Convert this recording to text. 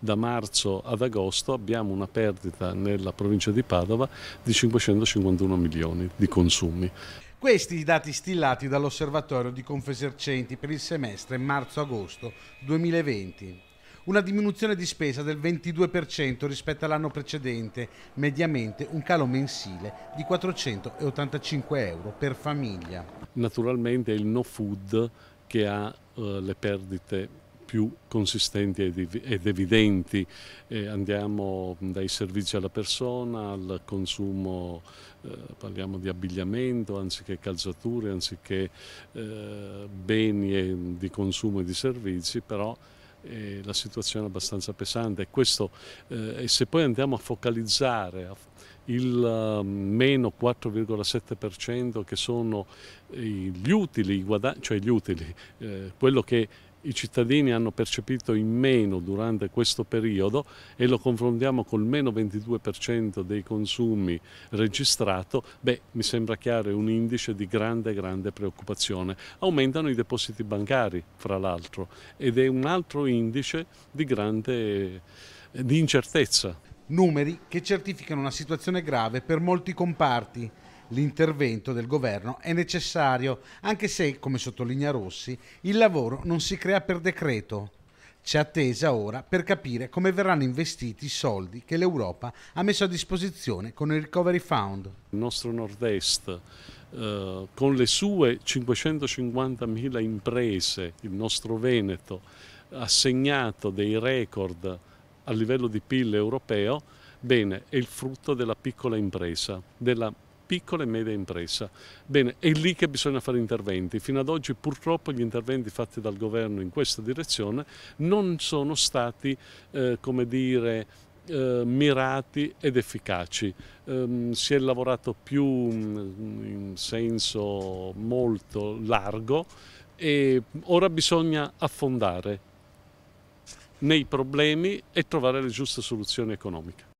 Da marzo ad agosto abbiamo una perdita nella provincia di Padova di 551 milioni di consumi. Questi i dati stillati dall'osservatorio di Confesercenti per il semestre marzo-agosto 2020. Una diminuzione di spesa del 22% rispetto all'anno precedente, mediamente un calo mensile di 485 euro per famiglia. Naturalmente è il no food che ha eh, le perdite più consistenti ed evidenti. Eh, andiamo dai servizi alla persona al consumo, eh, parliamo di abbigliamento anziché calzature, anziché eh, beni di consumo e di servizi, però eh, la situazione è abbastanza pesante e, questo, eh, e se poi andiamo a focalizzare il mm, meno 4,7% che sono eh, gli utili, cioè gli utili quello che i cittadini hanno percepito in meno durante questo periodo e lo confrontiamo col meno 22% dei consumi registrato, beh, mi sembra chiaro, è un indice di grande, grande preoccupazione. Aumentano i depositi bancari, fra l'altro, ed è un altro indice di grande di incertezza. Numeri che certificano una situazione grave per molti comparti l'intervento del governo è necessario, anche se, come sottolinea Rossi, il lavoro non si crea per decreto. C'è attesa ora per capire come verranno investiti i soldi che l'Europa ha messo a disposizione con il Recovery Fund. Il nostro nord-est, eh, con le sue 550.000 imprese, il nostro Veneto, ha segnato dei record a livello di PIL europeo, bene, è il frutto della piccola impresa, della piccola e media impresa. Bene, è lì che bisogna fare interventi. Fino ad oggi purtroppo gli interventi fatti dal governo in questa direzione non sono stati, eh, come dire, eh, mirati ed efficaci. Eh, si è lavorato più mm, in senso molto largo e ora bisogna affondare nei problemi e trovare le giuste soluzioni economiche.